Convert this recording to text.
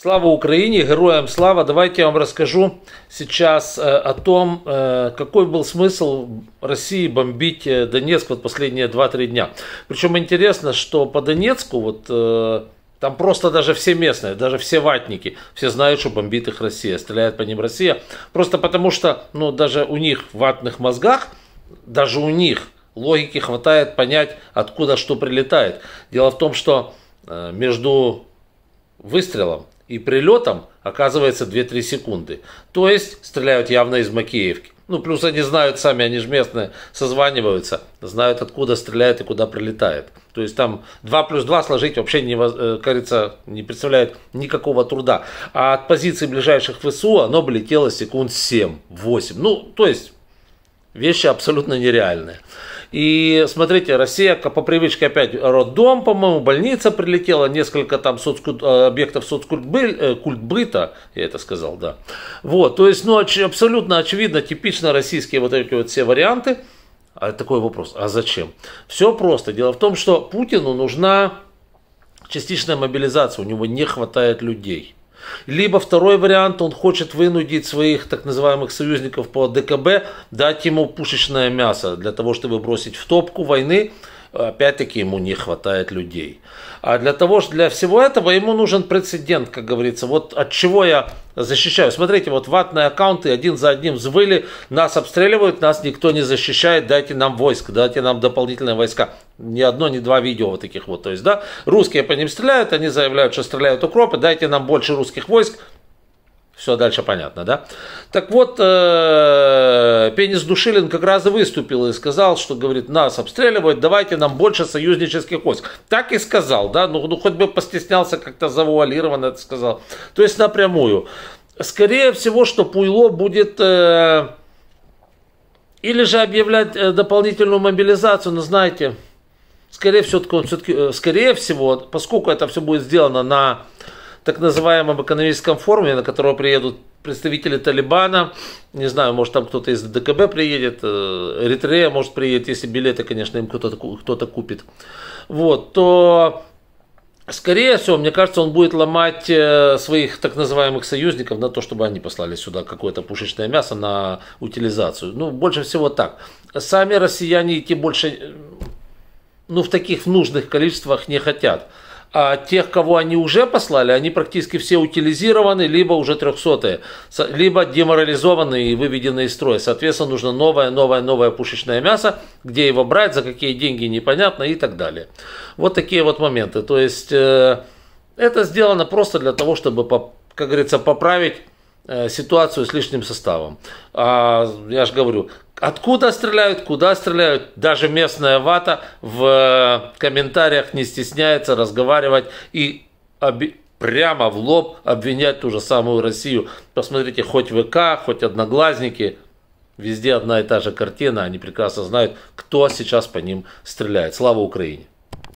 Слава Украине, героям слава. Давайте я вам расскажу сейчас э, о том, э, какой был смысл России бомбить э, Донецк вот последние 2-3 дня. Причем интересно, что по Донецку вот там просто даже все местные, даже все ватники, все знают, что бомбит их Россия, стреляет по ним Россия. Просто потому что, ну, даже у них в ватных мозгах, даже у них логики хватает понять, откуда что прилетает. Дело в том, что между выстрелом и прилетом оказывается 2-3 секунды. То есть стреляют явно из Макеевки. Ну, плюс они знают сами, они же местные, созваниваются, знают, откуда стреляет и куда прилетает. То есть там 2 плюс 2 сложить вообще, не, э, кажется, не представляет никакого труда. А от позиции ближайших ВСУ оно бы летело секунд 7-8. Ну, то есть Вещи абсолютно нереальные. И смотрите, Россия по привычке опять роддом, по-моему, больница прилетела, несколько там соцкульт, э, объектов соцкультбыта, э, я это сказал, да. Вот, то есть, ну, абсолютно очевидно, типично российские вот эти вот все варианты. А такой вопрос, а зачем? Все просто. Дело в том, что Путину нужна частичная мобилизация, у него не хватает людей – либо второй вариант, он хочет вынудить своих так называемых союзников по ДКБ дать ему пушечное мясо для того, чтобы бросить в топку войны опять-таки ему не хватает людей. А для того, для всего этого ему нужен прецедент, как говорится. Вот от чего я защищаю. Смотрите, вот ватные аккаунты один за одним взвыли, нас обстреливают, нас никто не защищает, дайте нам войск, дайте нам дополнительные войска. Ни одно, ни два видео вот таких вот. То есть, да, русские по ним стреляют, они заявляют, что стреляют укропы, дайте нам больше русских войск, все дальше понятно, да? Так вот, э, Пенис Душилин как раз и выступил и сказал, что, говорит, нас обстреливают, давайте нам больше союзнических войск. Так и сказал, да? Ну, ну хоть бы постеснялся как-то завуалированно это сказал. То есть напрямую. Скорее всего, что Пуйло будет... Э, или же объявлять э, дополнительную мобилизацию, но знаете, скорее всего, э, скорее всего, поскольку это все будет сделано на так называемом экономическом форуме, на которого приедут представители Талибана, не знаю, может там кто-то из ДКБ приедет, э, Эритрея может приедет, если билеты, конечно, им кто-то кто купит, вот, то Скорее всего, мне кажется, он будет ломать э, своих так называемых союзников на то, чтобы они послали сюда какое-то пушечное мясо на утилизацию. Ну, больше всего так. Сами россияне идти больше, э, ну, в таких нужных количествах не хотят а тех, кого они уже послали, они практически все утилизированы, либо уже трехсотые, либо деморализованы и выведены из строя. Соответственно, нужно новое, новое, новое пушечное мясо, где его брать, за какие деньги непонятно и так далее. Вот такие вот моменты. То есть э, это сделано просто для того, чтобы, как говорится, поправить э, ситуацию с лишним составом. А, я же говорю, Откуда стреляют, куда стреляют, даже местная вата в э, комментариях не стесняется разговаривать и оби- прямо в лоб обвинять ту же самую Россию. Посмотрите, хоть ВК, хоть одноглазники, везде одна и та же картина, они прекрасно знают, кто сейчас по ним стреляет. Слава Украине!